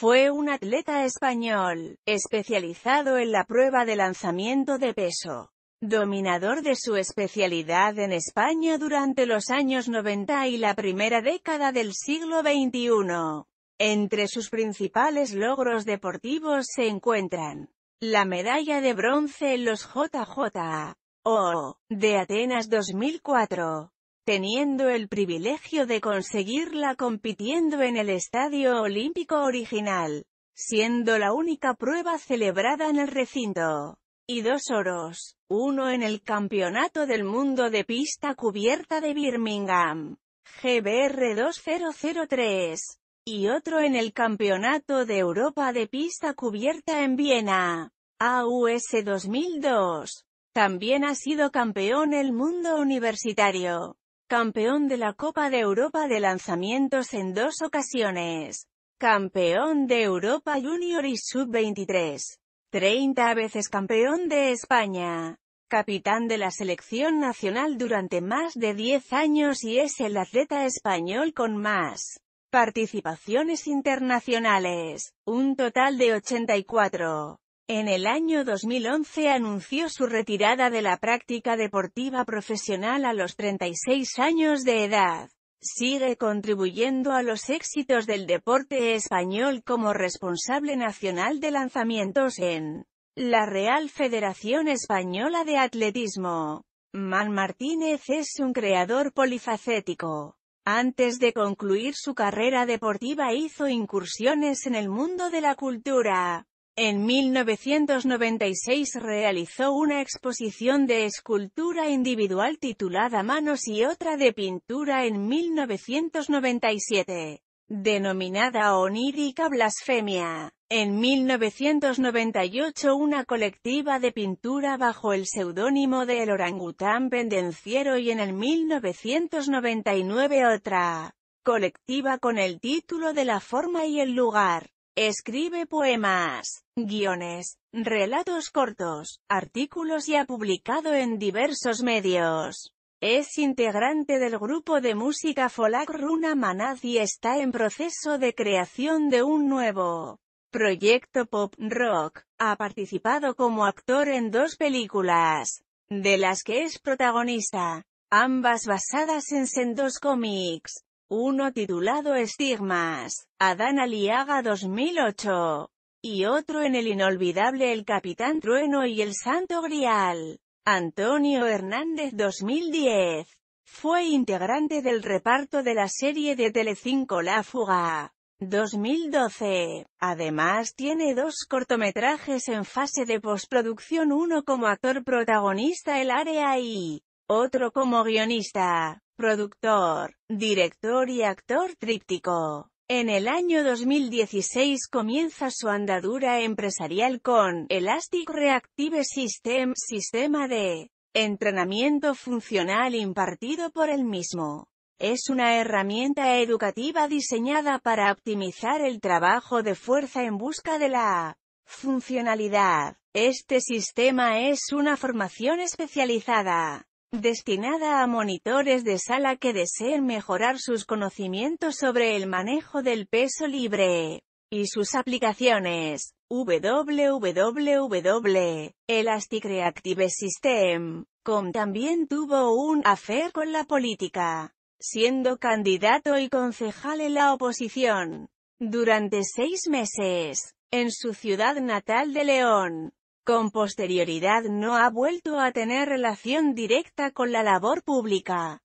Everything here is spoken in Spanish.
Fue un atleta español, especializado en la prueba de lanzamiento de peso. Dominador de su especialidad en España durante los años 90 y la primera década del siglo XXI. Entre sus principales logros deportivos se encuentran la medalla de bronce en los JJ. O. de Atenas 2004, teniendo el privilegio de conseguirla compitiendo en el Estadio Olímpico original, siendo la única prueba celebrada en el recinto y dos oros, uno en el Campeonato del Mundo de Pista Cubierta de Birmingham, GBR 2003, y otro en el Campeonato de Europa de Pista Cubierta en Viena, AUS 2002. También ha sido campeón el mundo universitario. Campeón de la Copa de Europa de lanzamientos en dos ocasiones. Campeón de Europa Junior y Sub-23. 30 veces campeón de España. Capitán de la selección nacional durante más de 10 años y es el atleta español con más participaciones internacionales. Un total de 84. En el año 2011 anunció su retirada de la práctica deportiva profesional a los 36 años de edad. Sigue contribuyendo a los éxitos del deporte español como responsable nacional de lanzamientos en la Real Federación Española de Atletismo. Man Martínez es un creador polifacético. Antes de concluir su carrera deportiva hizo incursiones en el mundo de la cultura en 1996 realizó una exposición de escultura individual titulada Manos y otra de pintura en 1997, denominada Onírica Blasfemia. En 1998 una colectiva de pintura bajo el seudónimo de El Orangután Pendenciero y en el 1999 otra colectiva con el título de La forma y el lugar. Escribe poemas, guiones, relatos cortos, artículos y ha publicado en diversos medios. Es integrante del grupo de música folac Runa Manaz y está en proceso de creación de un nuevo proyecto pop rock. Ha participado como actor en dos películas, de las que es protagonista, ambas basadas en sendos cómics uno titulado Estigmas, Adán Aliaga 2008, y otro en el inolvidable El Capitán Trueno y el Santo Grial, Antonio Hernández 2010. Fue integrante del reparto de la serie de Telecinco La Fuga. 2012. Además tiene dos cortometrajes en fase de postproducción uno como actor protagonista El Área y otro como guionista productor, director y actor tríptico. En el año 2016 comienza su andadura empresarial con Elastic Reactive System, sistema de entrenamiento funcional impartido por el mismo. Es una herramienta educativa diseñada para optimizar el trabajo de fuerza en busca de la funcionalidad. Este sistema es una formación especializada destinada a monitores de sala que deseen mejorar sus conocimientos sobre el manejo del peso libre y sus aplicaciones. www.elasticreactivesystem.com también tuvo un afer con la política, siendo candidato y concejal en la oposición durante seis meses en su ciudad natal de León. Con posterioridad no ha vuelto a tener relación directa con la labor pública.